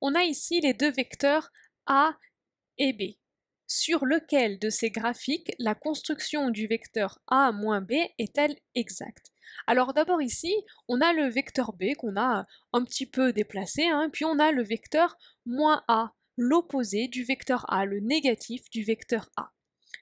on a ici les deux vecteurs A et B, sur lequel de ces graphiques la construction du vecteur A moins B est-elle exacte Alors d'abord ici, on a le vecteur B qu'on a un petit peu déplacé, hein, puis on a le vecteur moins A, l'opposé du vecteur A, le négatif du vecteur A.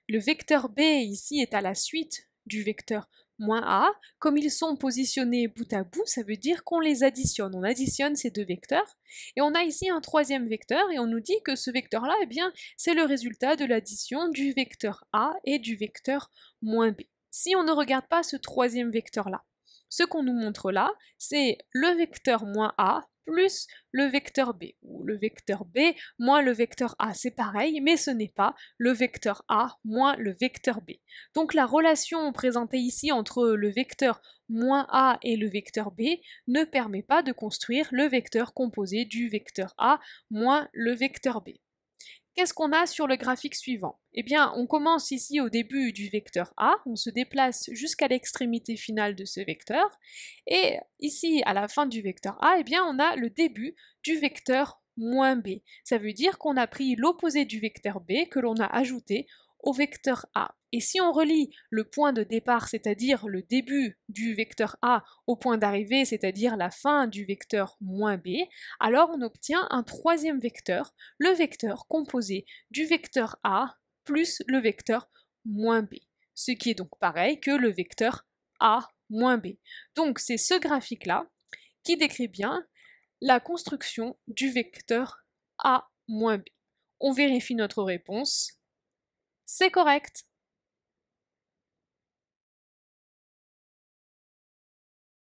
Le vecteur B ici est à la suite du vecteur moins A, comme ils sont positionnés bout à bout, ça veut dire qu'on les additionne. On additionne ces deux vecteurs. Et on a ici un troisième vecteur et on nous dit que ce vecteur-là, eh bien, c'est le résultat de l'addition du vecteur A et du vecteur moins B. Si on ne regarde pas ce troisième vecteur-là, ce qu'on nous montre là, c'est le vecteur moins A plus le vecteur B, ou le vecteur B moins le vecteur A, c'est pareil, mais ce n'est pas le vecteur A moins le vecteur B. Donc la relation présentée ici entre le vecteur moins A et le vecteur B ne permet pas de construire le vecteur composé du vecteur A moins le vecteur B. Qu'est-ce qu'on a sur le graphique suivant Eh bien, on commence ici au début du vecteur A, on se déplace jusqu'à l'extrémité finale de ce vecteur, et ici, à la fin du vecteur A, eh bien, on a le début du vecteur moins B. Ça veut dire qu'on a pris l'opposé du vecteur B que l'on a ajouté au vecteur A. Et si on relie le point de départ, c'est-à-dire le début du vecteur A, au point d'arrivée, c'est-à-dire la fin du vecteur moins B, alors on obtient un troisième vecteur, le vecteur composé du vecteur A plus le vecteur moins B, ce qui est donc pareil que le vecteur A moins B. Donc c'est ce graphique-là qui décrit bien la construction du vecteur A moins B. On vérifie notre réponse c'est correct.